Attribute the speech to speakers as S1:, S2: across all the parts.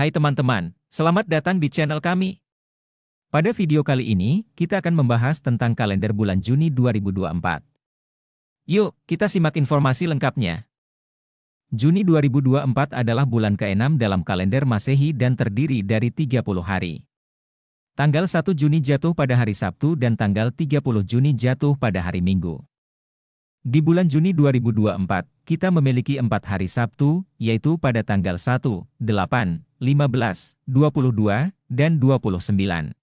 S1: Hai teman-teman, selamat datang di channel kami. Pada video kali ini, kita akan membahas tentang kalender bulan Juni 2024. Yuk, kita simak informasi lengkapnya. Juni 2024 adalah bulan ke-6 dalam kalender Masehi dan terdiri dari 30 hari. Tanggal 1 Juni jatuh pada hari Sabtu dan tanggal 30 Juni jatuh pada hari Minggu. Di bulan Juni 2024, kita memiliki empat hari Sabtu, yaitu pada tanggal 1, 8, 15, 22, dan 29.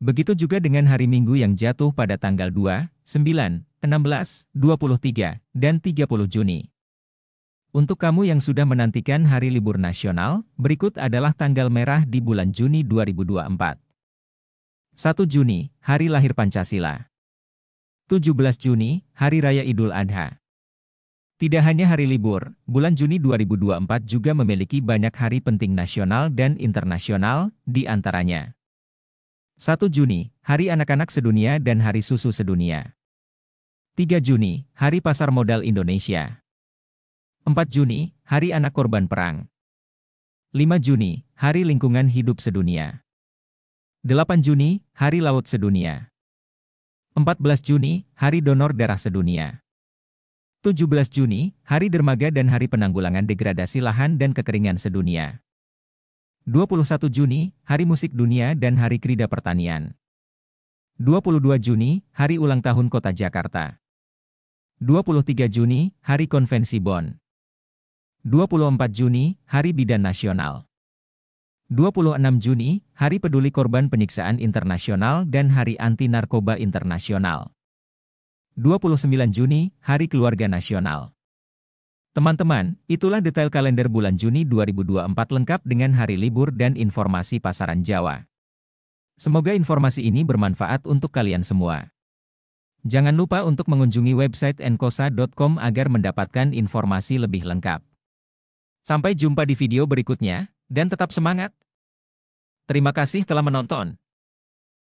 S1: Begitu juga dengan hari Minggu yang jatuh pada tanggal 2, 9, 16, 23, dan 30 Juni. Untuk kamu yang sudah menantikan hari libur nasional, berikut adalah tanggal merah di bulan Juni 2024. 1 Juni, hari lahir Pancasila. 17 Juni, Hari Raya Idul Adha. Tidak hanya hari libur, bulan Juni 2024 juga memiliki banyak hari penting nasional dan internasional, di antaranya. 1 Juni, Hari Anak-anak Sedunia dan Hari Susu Sedunia. 3 Juni, Hari Pasar Modal Indonesia. 4 Juni, Hari Anak Korban Perang. 5 Juni, Hari Lingkungan Hidup Sedunia. 8 Juni, Hari Laut Sedunia. 14 Juni, Hari Donor Darah Sedunia. 17 Juni, Hari Dermaga dan Hari Penanggulangan Degradasi Lahan dan Kekeringan Sedunia. 21 Juni, Hari Musik Dunia dan Hari Krida Pertanian. 22 Juni, Hari Ulang Tahun Kota Jakarta. 23 Juni, Hari Konvensi Bon. 24 Juni, Hari Bidan Nasional. 26 Juni, Hari Peduli Korban Penyiksaan Internasional dan Hari Anti Narkoba Internasional. 29 Juni, Hari Keluarga Nasional. Teman-teman, itulah detail kalender bulan Juni 2024 lengkap dengan hari libur dan informasi pasaran Jawa. Semoga informasi ini bermanfaat untuk kalian semua. Jangan lupa untuk mengunjungi website enkosa.com agar mendapatkan informasi lebih lengkap. Sampai jumpa di video berikutnya dan tetap semangat. Terima kasih telah menonton.